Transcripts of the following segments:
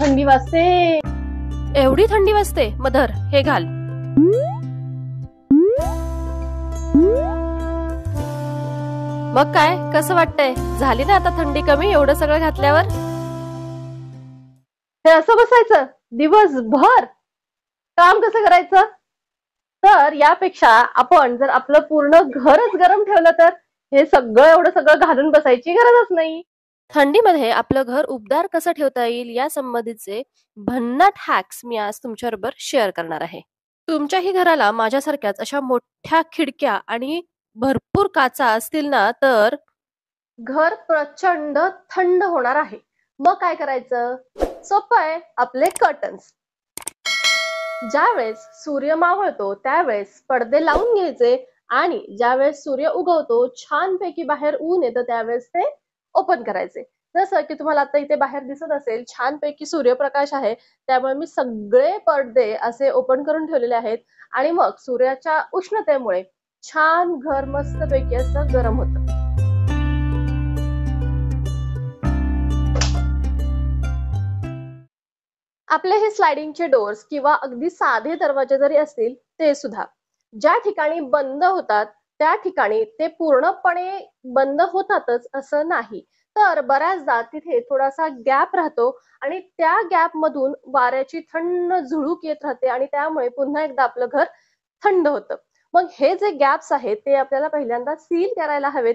थंडी वाजते एवढी थंडी वाजते मधर हे घाल मग काय कसं वाटतंय झाली ना आता थंडी कमी एवढं सगळं घातल्यावर हे असं बसायचं दिवसभर काम कसं करायचं तर यापेक्षा आपण जर आपलं पूर्ण घरच गरम ठेवलं तर हे सगळं एवढं सगळं घालून बसायची गरजच नाही थंडीमध्ये आपलं घर उबदार कसं ठेवता येईल या संबंधीचे भन्नाट हॅक्स मी आज तुमच्याबरोबर शेअर करणार आहे तुमच्याही घराला माझ्यासारख्याच अशा मोठ्या खिडक्या आणि भरपूर काचा असतील ना तर घर प्रचंड थंड होणार आहे मग काय करायचं सोपं आहे आपले कर्टन्स ज्यावेळेस सूर्य मावळतो त्यावेळेस पडदे लावून घ्यायचे आणि ज्यावेळेस सूर्य उगवतो छानपैकी बाहेर ऊन येतं त्यावेळेस ते ओपन करायचे जसं की तुम्हाला आता इथे बाहेर दिसत असेल छानपैकी सूर्यप्रकाश आहे त्यामुळे मी सगळे पडदे असे ओपन करून ठेवलेले आहेत आणि मग सूर्याच्या उष्णतेमुळे छान घर पैकी असं गरम होतं आपले हे स्लायडिंगचे डोर्स किंवा अगदी साधे दरवाजे जरी असतील ते सुद्धा ज्या ठिकाणी बंद होतात त्या ठिकाणी ते पूर्णपणे बंद होतातच असं नाही तर बऱ्याचदा तिथे थोडासा गॅप राहतो आणि त्या गॅप मधून वाऱ्याची थंड झुळूक येत राहते आणि त्यामुळे पुन्हा एकदा आपलं घर थंड होतं मग हे जे गॅप्स आहेत ते आपल्याला पहिल्यांदा सील करायला हवेत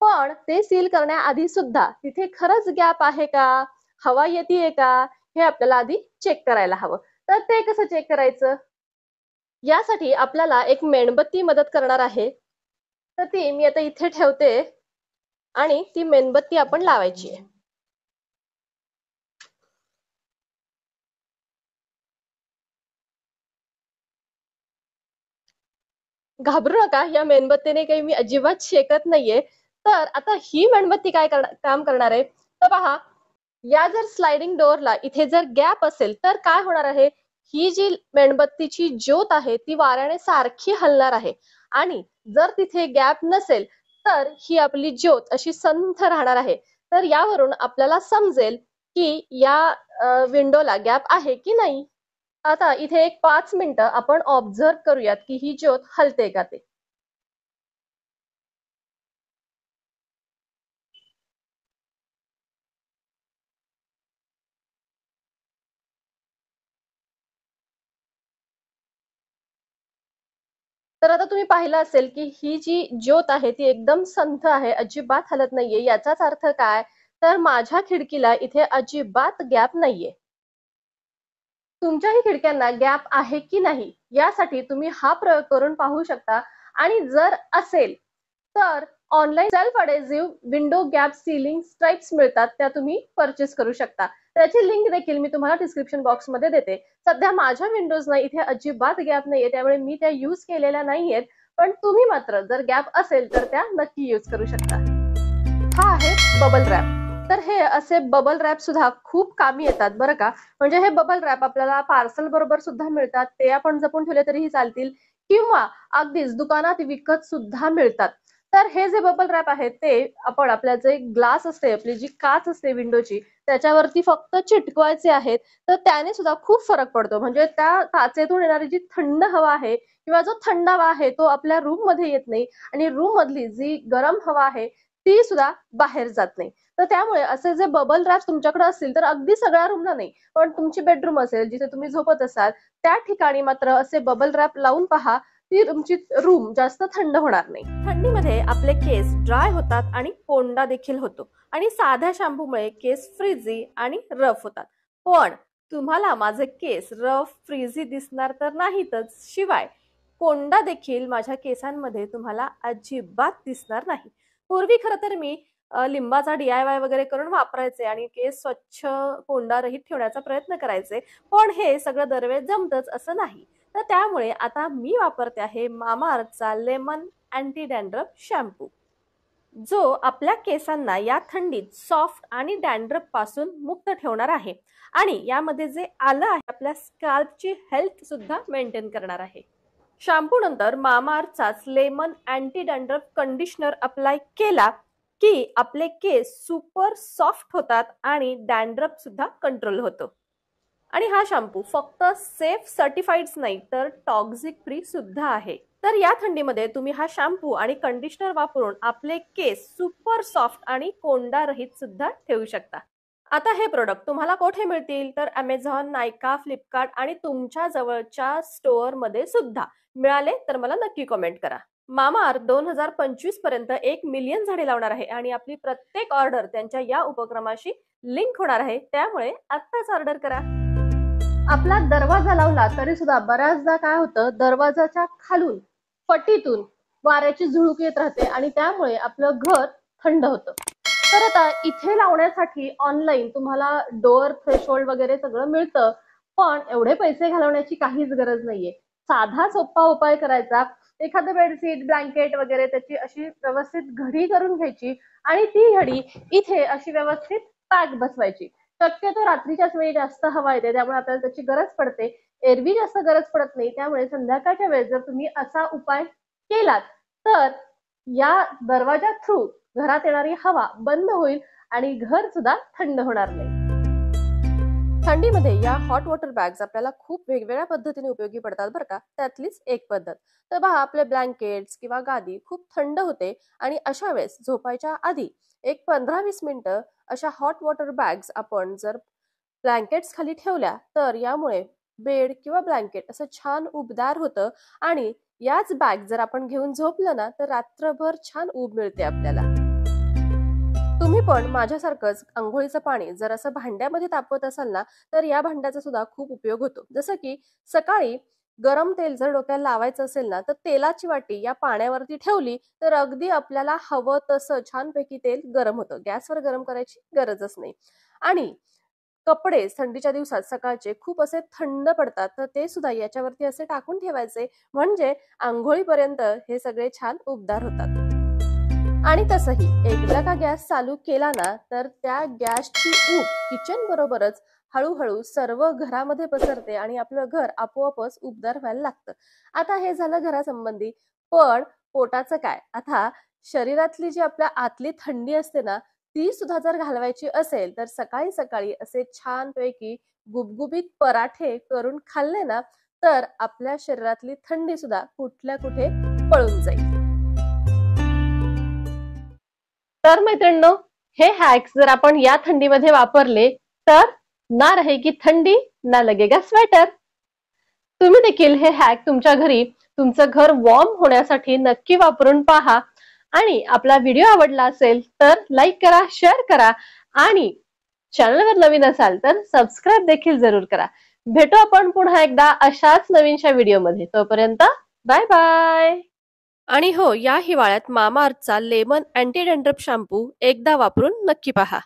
पण ते सील करण्याआधी सुद्धा तिथे खरंच गॅप आहे का हवा येते का हे आपल्याला आधी चेक करायला हवं तर ते कसं चेक करायचं यासाठी आपल्याला एक मेणबत्ती मदत करणार आहे तर ती मी आता इथे ठेवते आणि ती मेणबत्ती आपण लावायची आहे घाबरू नका या मेणबत्तीने काही मी अजिबात शेकत नाहीये तर आता ही मेणबत्ती काय करणार काम करणार आहे तर पहा या जर स्लाइडिंग डोअरला इथे जर गॅप असेल तर काय होणार आहे ही जी मेणबत्तीची ज्योत आहे ती वाऱ्याने सारखी हलणार आहे आणि जर तिथे गॅप नसेल तर ही आपली ज्योत अशी संथ राहणार आहे तर यावरून आपल्याला समजेल की या विंडोला गॅप आहे की नाही आता इथे एक पाच मिनिटं आपण ऑब्झर्व करूयात की ही ज्योत हलते का ते तर आता तुम्ही पाहिलं असेल की ही जी ज्योत आहे ती एकदम संथ आहे अजिबात हलत नाहीये याचाच अर्थ काय तर माझ्या खिडकीला इथे अजिबात गॅप नाहीये तुमच्याही खिडक्यांना गॅप आहे की नाही यासाठी तुम्ही हा प्रयोग करून पाहू शकता आणि जर असेल तर online self adhesive window gap sealing stripes मिळतात त्या तुम्ही परचेस करू शकता त्याची लिंक देखील मी तुम्हाला डिस्क्रिप्शन बॉक्स मध्ये देते सध्या माझ्या विंडोजना इथे अजिबात गॅप नाहीये त्यामुळे मी त्या यूज केलेल्या नाहीयेत पण तुम्ही मात्र जर गॅप असेल तर त्या नक्की यूज करू शकता हा आहे बबल रॅप तर हे असे बबल रॅप सुद्धा खूप कामी येतात बरं का म्हणजे हे बबल रॅप आपल्याला पार्सल बरोबर सुद्धा मिळतात ते आपण जपून ठेवले तरीही चालतील किंवा अगदीच दुकानात विकत सुद्धा मिळतात तर हे जे बबल रॅप आहे ते आपण आपल्या जे ग्लास असते आपली जी काच असते विंडोची त्याच्यावरती फक्त चिटकवायचे आहेत तर त्याने सुद्धा खूप फरक पडतो म्हणजे त्या काचेतून येणारी जी थंड हवा आहे किंवा जो थंडावा आहे तो आपल्या रूम मध्ये येत नाही आणि रूम मधली जी गरम हवा आहे ती सुद्धा बाहेर जात नाही तर त्यामुळे असे जे बबल रॅप तुमच्याकडे असतील तर अगदी सगळ्या रूमला नाही पण तुमची बेडरूम असेल जिथे तुम्ही झोपत असाल त्या ठिकाणी मात्र असे बबल रॅप लावून पहा ती तुमची रूम जास्त थंड होणार नाही थंडीमध्ये आपले केस ड्राय होतात आणि कोंडा देखील होतो आणि साध्या शॅम्पूमुळे केस फ्रिजी आणि रफ होतात पण तुम्हाला माझे केस रफ फ्रीझी दिसणार तर नाहीतच शिवाय कोंडा देखील माझ्या केसांमध्ये तुम्हाला अजिबात दिसणार नाही पूर्वी खरं तर मी लिंबाचा डी आय वाय वगैरे करून वापरायचे आणि केस स्वच्छ कोंडारहित ठेवण्याचा प्रयत्न करायचे पण हे सगळं दरवेळेस जमतच असं नाही तर त्यामुळे आता मी वापरते आहे मामाअर्थचा लेमन अँटी डँड्रप शॅम्पू जो आपल्या केसांना या थंडीत सॉफ्ट आणि पासून मुक्त ठेवणार आहे आणि यामध्ये जे आलं आहे आपल्या स्कार्पची हेल्थ सुद्धा मेंटेन करणार आहे शॅम्पू नंतर मामाअर्थचाच lemon anti dandruff conditioner apply केला की आपले केस सुपर सॉफ्ट होतात आणि डँड्रप सुद्धा कंट्रोल होतो आणि हा शॅम्पू फक्त सेफ सर्टिफाईड नाही तर टॉक्झिक फ्री सुद्धा आहे तर या थंडीमध्ये तुम्ही हा शॅम्पू आणि कंडिशनर वापरून आपले केस सुपर सॉफ्ट आणि कोंडा रहित सुद्धा ठेवू शकता आता हे प्रोडक्ट तुम्हाला कुठे मिळतील तर अमेझॉन नायका फ्लिपकार्ट आणि तुमच्या जवळच्या स्टोअर मध्ये सुद्धा मिळाले तर मला नक्की कमेंट करा मामार दोन हजार पंचवीस पर्यंत एक मिलियन झाडे लावणार आहे आणि आपली प्रत्येक ऑर्डर त्यांच्या या उपक्रमाशी लिंक होणार आहे त्यामुळे आत्ताच ऑर्डर करा आपला दरवाजा लावला तरी सुद्धा बऱ्याचदा काय होतं दरवाजाच्या खालून फटीतून वाऱ्याची झुळूक येत राहते आणि त्यामुळे आपलं घर थंड होतं तर आता इथे लावण्यासाठी ऑनलाईन तुम्हाला डोअर थ्रेशोल्ड वगैरे सगळं मिळतं पण एवढे पैसे घालवण्याची काहीच गरज नाहीये साधा सोपा उपाय करायचा एखादं बेडशीट ब्लँकेट वगैरे त्याची अशी व्यवस्थित घडी करून घ्यायची आणि ती घडी इथे अशी व्यवस्थित पॅक बसवायची शक्यतो रात्रीच्याच वेळी जास्त हवा येते त्यामुळे आपल्याला त्याची गरज पडते एरवी जास्त गरज पडत नाही त्यामुळे संध्याकाळच्या वेळेस जर तुम्ही असा उपाय केलात तर या दरवाजा थ्रू घरात येणारी हवा बंद होईल आणि घर सुद्धा थंड होणार नाही थंडीमध्ये या हॉट वॉटर बॅग्स आपल्याला खूप वेगवेगळ्या पद्धतीने उपयोगी पडतात बरं का त्यातलीच एक पद्धत तर बघा आपले ब्लँकेट्स किंवा गादी खूप थंड होते आणि अशा वेळेस झोपायच्या आधी एक पंधरा वीस मिनिट अशा हॉट वॉटर बॅग्स आपण जर ब्लँकेट्स खाली ठेवल्या तर यामुळे बेड किंवा ब्लँकेट असं छान उबदार होतं आणि याच बॅग जर आपण घेऊन झोपलं ना तर रात्रभर छान ऊब मिळते आपल्याला तुम्ही पण माझ्यासारखंच आंघोळीचं पाणी जर असं भांड्यामध्ये तापवत असाल ना तर या भांड्याचा सुद्धा खूप उपयोग होतो जसं की सकाळी गरम तेल जर डोक्याला लावायचं असेल ना तर तेलाची वाटी या पाण्यावरती ठेवली तर अगदी आपल्याला हवं तसं छानपैकी तेल गरम होतं गॅसवर गरम करायची गरजच नाही आणि कपडे थंडीच्या दिवसात सकाळचे खूप असे थंड पडतात तर ते सुद्धा याच्यावरती असे टाकून ठेवायचे म्हणजे आंघोळीपर्यंत हे सगळे छान उबदार होतात आणि तसंही एकदा का गॅस चालू केला ना तर त्या गॅसची ऊब किचन बरोबरच हळूहळू सर्व घरामध्ये पसरते आणि आपलं घर आपोआपच उबदार व्हायला लागतं आता हे झालं घरासंबंधी पण पोटाचं काय आता शरीरातली जी आपल्या आतली थंडी असते ना ती सुद्धा जर घालवायची असेल तर सकाळी सकाळी असे छान पैकी गुबगुबीत पराठे करून खाल्ले ना तर आपल्या शरीरातली थंडी सुद्धा कुठल्या कुठे पळून जाईल तर मैत्रिणींनो हे हॅक्स जर आपण या थंडीमध्ये वापरले तर ना रहेगी थंडी ना लगेगा स्वेटर तुम्ही देखील हे हॅक तुमच्या घरी तुमचं घर वॉर्म होण्यासाठी नक्की वापरून पहा आणि आपला व्हिडिओ आवडला असेल तर लाईक करा शेअर करा आणि चॅनलवर नवीन असाल तर सबस्क्राईब देखील जरूर करा भेटू आपण पुन्हा एकदा अशाच नवीनच्या व्हिडिओमध्ये तोपर्यंत बाय बाय आणि हो या हिवाळ्यात मामाअर्थचा लेमन अँटी डेंड्रप शॅम्पू एकदा वापरून नक्की पहा